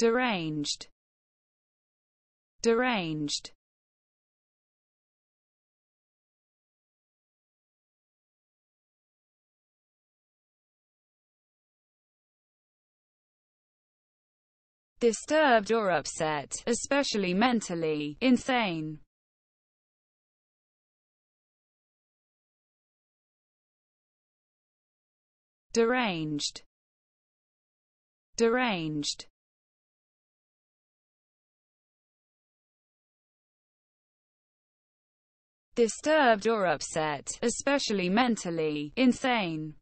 deranged deranged disturbed or upset, especially mentally, insane. Deranged. Deranged. disturbed or upset, especially mentally, insane.